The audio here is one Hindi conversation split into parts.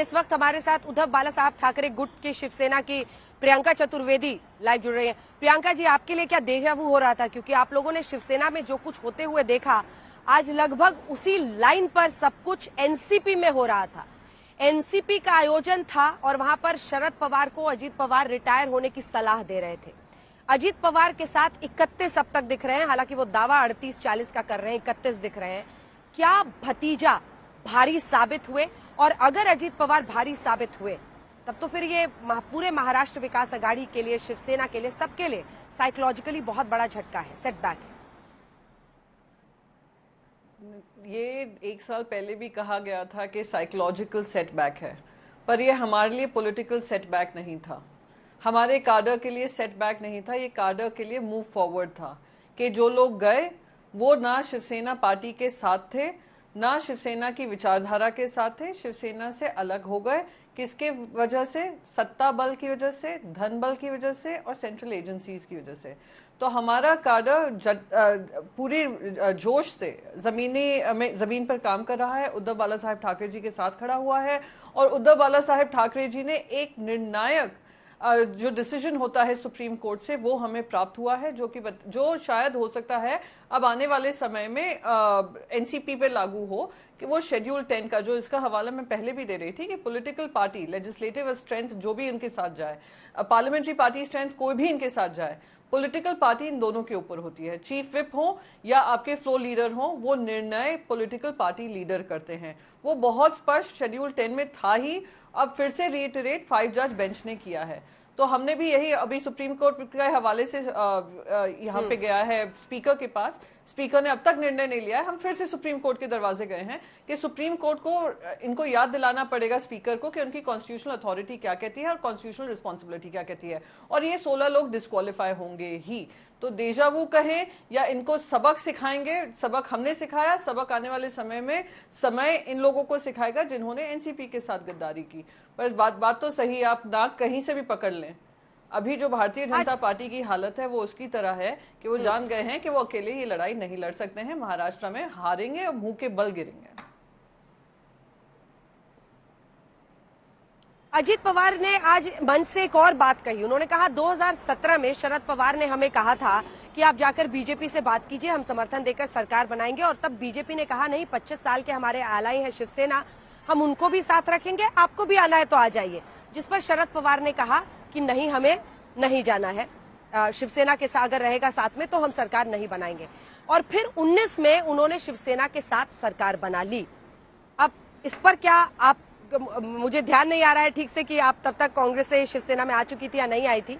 लेकिन इस वक्त हमारे साथ उद्धव बाला साहब ठाकरे गुट की शिवसेना की प्रियंका चतुर्वेदी लाइव जुड़ रही हैं प्रियंका जी आपके लिए क्या देजा हो रहा था क्योंकि आप लोगों ने शिवसेना में जो कुछ होते हुए देखा आज लगभग उसी लाइन पर सब कुछ एनसीपी में हो रहा था एनसीपी का आयोजन था और वहां पर शरद पवार को अजीत पवार रिटायर होने की सलाह दे रहे थे अजीत पवार के साथ इकतीस अब तक दिख रहे हैं हालांकि वो दावा अड़तीस चालीस का कर रहे हैं इकतीस दिख रहे हैं क्या भतीजा भारी साबित हुए और अगर अजीत पवार भारी साबित हुए तब तो फिर ये पूरे महाराष्ट्र विकास अघाड़ी के लिए शिवसेना के लिए सबके लिए साइकोलॉजिकली बहुत बड़ा झटका है सेटबैक है ये एक साल पहले भी कहा गया था कि साइकोलॉजिकल सेटबैक है पर यह हमारे लिए पॉलिटिकल सेटबैक नहीं था हमारे कार्डर के लिए सेटबैक नहीं था ये कार्डर के लिए मूव फॉरवर्ड था कि जो लोग गए वो ना शिवसेना पार्टी के साथ थे ना शिवसेना की विचारधारा के साथ थे शिवसेना से अलग हो गए किसके वजह से सत्ता बल की वजह से धन बल की वजह से और सेंट्रल एजेंसीज की वजह से तो हमारा काडर पूरी जोश से जमीनी में जमीन पर काम कर रहा है उद्धव बाला साहेब ठाकरे जी के साथ खड़ा हुआ है और उद्धव बाला साहेब ठाकरे जी ने एक निर्णायक जो डिसीजन होता है सुप्रीम कोर्ट से वो हमें प्राप्त हुआ है जो कि जो शायद हो सकता है अब आने वाले समय में एनसीपी पे लागू हो कि वो शेड्यूल टेन का जो इसका हवाला मैं पहले भी दे रही थी कि पॉलिटिकल पार्टी लेजिस्लेटिव स्ट्रेंथ जो भी इनके साथ जाए पार्लियामेंट्री पार्टी स्ट्रेंथ कोई भी इनके साथ जाए पॉलिटिकल पार्टी इन दोनों के ऊपर होती है चीफ विप हो या आपके फ्लोर लीडर हो वो निर्णय पॉलिटिकल पार्टी लीडर करते हैं वो बहुत स्पष्ट शेड्यूल टेन में था ही अब फिर से रिएटरेट फाइव जज बेंच ने किया है तो हमने भी यही अभी सुप्रीम कोर्ट के हवाले से यहाँ पे हम्म। गया है स्पीकर के पास स्पीकर ने अब तक निर्णय नहीं लिया है हम फिर से सुप्रीम कोर्ट के दरवाजे गए हैं कि सुप्रीम कोर्ट को इनको याद दिलाना पड़ेगा स्पीकर को कि उनकी कॉन्स्टिट्यूशनल अथॉरिटी क्या कहती है और कॉन्स्टिट्यूशनल रिस्पॉन्सिबिलिटी क्या कहती है और ये सोलह लोग डिस्कालीफाई होंगे ही तो देजा वो कहें या इनको सबक सिखाएंगे सबक हमने सिखाया सबक आने वाले समय में समय इन लोगों को सिखाएगा जिन्होंने एनसीपी के साथ गद्दारी की पर बात बात तो सही आप नाक कहीं से भी पकड़ लें अभी जो भारतीय जनता पार्टी की हालत है वो उसकी तरह है कि वो हम्म। जान गए हैं कि वो अकेले ही लड़ाई नहीं लड़ सकते हैं महाराष्ट्र में हारेंगे और मुंह के बल गिरेंगे अजीत पवार ने आज मंच से एक और बात कही उन्होंने कहा 2017 में शरद पवार ने हमें कहा था कि आप जाकर बीजेपी से बात कीजिए हम समर्थन देकर सरकार बनाएंगे और तब बीजेपी ने कहा नहीं 25 साल के हमारे आलाई हैं शिवसेना हम उनको भी साथ रखेंगे आपको भी आना है तो आ जाइए जिस पर शरद पवार ने कहा कि नहीं हमें नहीं जाना है शिवसेना के साथ अगर रहेगा साथ में तो हम सरकार नहीं बनाएंगे और फिर 19 में उन्होंने शिवसेना के साथ सरकार बना ली अब इस पर क्या आप मुझे ध्यान नहीं आ रहा है ठीक से कि आप तब तक कांग्रेस से शिवसेना में आ चुकी थी या नहीं आई थी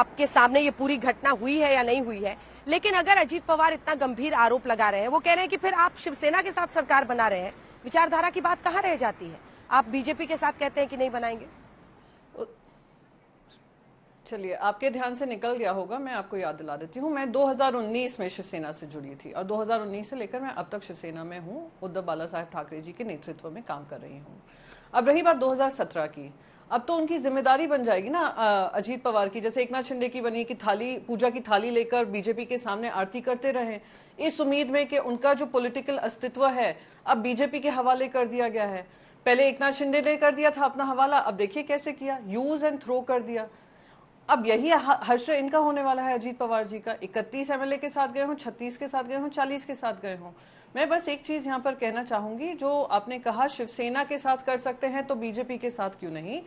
आपके सामने ये पूरी घटना हुई है या नहीं हुई है लेकिन अगर अजीत पवार इतना गंभीर आरोप लगा रहे हैं वो कह रहे हैं कि फिर आप शिवसेना के साथ सरकार बना रहे हैं विचारधारा की बात कहाँ रह जाती है आप बीजेपी के साथ कहते हैं कि नहीं बनाएंगे चलिए आपके ध्यान से निकल गया होगा मैं आपको याद दिला देती हूँ मैं 2019 में शिवसेना से जुड़ी थी और 2019 से लेकर मैं अब तक शिवसेना में हूँ उद्धव बाला साहेब ठाकरे जी के नेतृत्व में काम कर रही हूँ अब रही बात 2017 की अब तो उनकी जिम्मेदारी बन जाएगी ना अजीत पवार की जैसे एक नाथ शिंदे की बनी कि थाली पूजा की थाली लेकर बीजेपी के सामने आरती करते रहे इस उम्मीद में कि उनका जो पॉलिटिकल अस्तित्व है अब बीजेपी के हवाले कर दिया गया है पहले एक नाथ शिंदे ने कर दिया था अपना हवाला अब देखिए कैसे किया यूज एंड थ्रो कर दिया अब यही हर्ष इनका होने वाला है अजीत पवार जी का इकतीस एमएलए के साथ गए हों छत्तीस के साथ गए हों चालीस के साथ गए हों मैं बस एक चीज यहाँ पर कहना चाहूंगी जो आपने कहा शिवसेना के साथ कर सकते हैं तो बीजेपी के साथ क्यों नहीं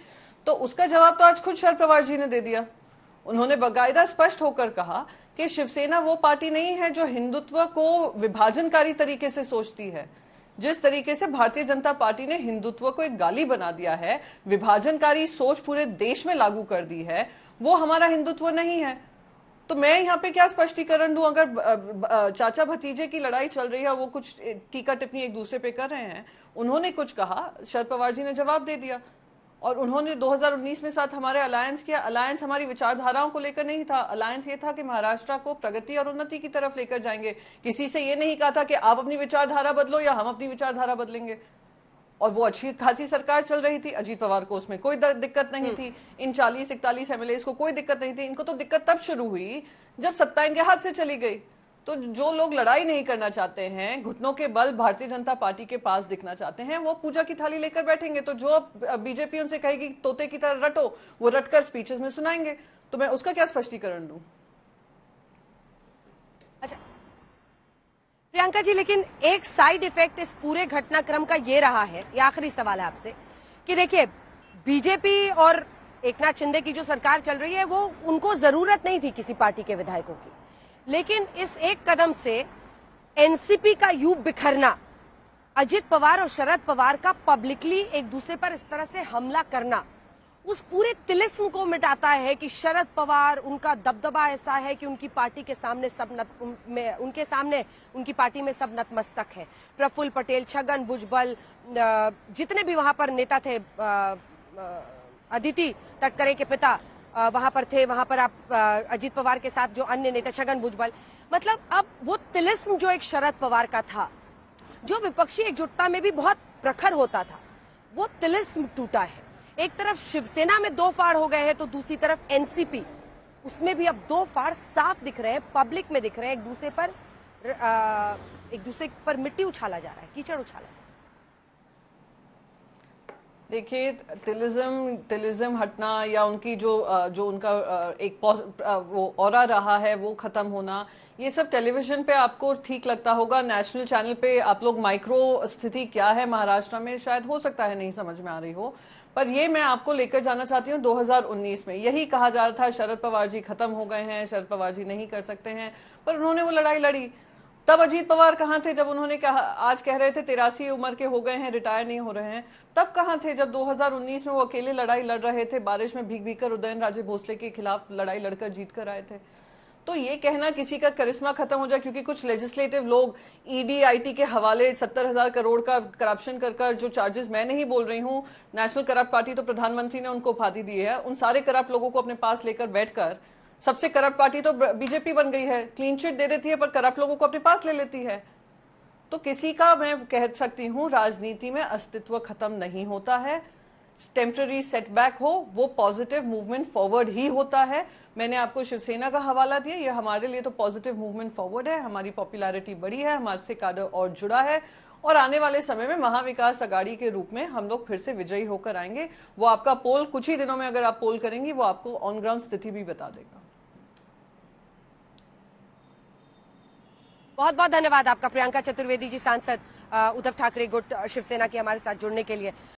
तो उसका जवाब तो आज खुद शरद पवार जी ने दे दिया उन्होंने बाकायदा स्पष्ट होकर कहा कि शिवसेना वो पार्टी नहीं है जो हिंदुत्व को विभाजनकारी तरीके से सोचती है जिस तरीके से भारतीय जनता पार्टी ने हिंदुत्व को एक गाली बना दिया है विभाजनकारी सोच पूरे देश में लागू कर दी है वो हमारा हिंदुत्व नहीं है तो मैं यहाँ पे क्या स्पष्टीकरण दू अगर चाचा भतीजे की लड़ाई चल रही है वो कुछ टीका टिप्पणी एक दूसरे पे कर रहे हैं उन्होंने कुछ कहा शरद पवार जी ने जवाब दे दिया और उन्होंने 2019 में साथ हमारे अलायंस किया अलायंस हमारी विचारधाराओं को लेकर नहीं था अलायंस ये था कि महाराष्ट्र को प्रगति और उन्नति की तरफ लेकर जाएंगे किसी से ये नहीं कहा था कि आप अपनी विचारधारा बदलो या हम अपनी विचारधारा बदलेंगे और वो अच्छी खासी सरकार चल रही थी अजीत पवार को उसमें कोई दिक्कत नहीं हम्म। थी इन चालीस इकतालीस एमएलए को कोई दिक्कत नहीं थी इनको तो दिक्कत तब शुरू हुई जब सत्ता इनके हाथ से चली गई तो जो लोग लड़ाई नहीं करना चाहते हैं घुटनों के बल भारतीय जनता पार्टी के पास दिखना चाहते हैं वो पूजा की थाली लेकर बैठेंगे तो जो बीजेपी उनसे कहेगी तोते की तरह रटो वो रटकर स्पीचेस में सुनाएंगे तो मैं उसका क्या स्पष्टीकरण दू अच्छा प्रियंका जी लेकिन एक साइड इफेक्ट इस पूरे घटनाक्रम का ये रहा है ये आखिरी सवाल है आपसे कि देखिए बीजेपी और एक नाथ शिंदे की जो सरकार चल रही है वो उनको जरूरत नहीं थी किसी पार्टी के विधायकों की लेकिन इस एक कदम से एनसीपी का यू बिखरना अजित पवार और शरद पवार का पब्लिकली एक दूसरे पर इस तरह से हमला करना उस पूरे तिलिस्म को मिटाता है कि शरद पवार उनका दबदबा ऐसा है कि उनकी पार्टी के सामने सब नत में उनके सामने उनकी पार्टी में सब नतमस्तक है प्रफुल्ल पटेल छगन भुजबल जितने भी वहां पर नेता थे अदिति तटकरे के पिता वहां पर थे वहां पर आप अजीत पवार के साथ जो अन्य नेता छगन भुजबल मतलब अब वो तिलिस्म जो एक शरद पवार का था जो विपक्षी एकजुटता में भी बहुत प्रखर होता था वो तिलिस्म टूटा है एक तरफ शिवसेना में दो फाड़ हो गए हैं तो दूसरी तरफ एनसीपी उसमें भी अब दो फाड़ साफ दिख रहे हैं पब्लिक में दिख रहे हैं एक दूसरे पर आ, एक दूसरे पर मिट्टी उछाला जा रहा है कीचड़ उछाला जा रहा है देखिए तिलिज्म तिलिज्म हटना या उनकी जो जो उनका एक वो और रहा है वो खत्म होना ये सब टेलीविजन पे आपको ठीक लगता होगा नेशनल चैनल पे आप लोग माइक्रो स्थिति क्या है महाराष्ट्र में शायद हो सकता है नहीं समझ में आ रही हो पर ये मैं आपको लेकर जाना चाहती हूँ 2019 में यही कहा जा रहा था शरद पवार जी खत्म हो गए हैं शरद पवार जी नहीं कर सकते हैं पर उन्होंने वो लड़ाई लड़ी तब अजीत पवार कहाँ थे जब उन्होंने कहा आज कह रहे थे तिरासी उम्र के हो गए हैं रिटायर नहीं हो रहे हैं तब कहाँ थे जब 2019 में वो अकेले लड़ाई लड़ रहे थे बारिश में भीग भीग कर उदयन राजे भोसले के खिलाफ लड़ाई लड़कर जीत कर आए थे तो ये कहना किसी का करिश्मा खत्म हो जाए क्योंकि कुछ लेजिस्लेटिव लोग ईडी e के हवाले सत्तर हजार करोड़ का करप्शन कर कर जो चार्जेस मैं नहीं बोल रही हूँ नेशनल करप्ट पार्टी तो प्रधानमंत्री ने उनको उपाधि दी है उन सारे करप्ट लोगों को अपने पास लेकर बैठकर सबसे करप्ट पार्टी तो बीजेपी बन गई है क्लीन चिट दे देती है पर करप्ट लोगों को अपने पास ले लेती है तो किसी का मैं कह सकती हूं राजनीति में अस्तित्व खत्म नहीं होता है टेम्प्ररी सेटबैक हो वो पॉजिटिव मूवमेंट फॉरवर्ड ही होता है मैंने आपको शिवसेना का हवाला दिया ये हमारे लिए तो पॉजिटिव मूवमेंट फॉरवर्ड है हमारी पॉपुलैरिटी बढ़ी है हमारे से कार्य और जुड़ा है और आने वाले समय में महाविकास अगाड़ी के रूप में हम लोग फिर से विजयी होकर आएंगे वो आपका पोल कुछ ही दिनों में अगर आप पोल करेंगी वो आपको ऑन ग्राउंड स्थिति भी बता देगा बहुत बहुत धन्यवाद आपका प्रियंका चतुर्वेदी जी सांसद उद्धव ठाकरे गुट शिवसेना के हमारे साथ जुड़ने के लिए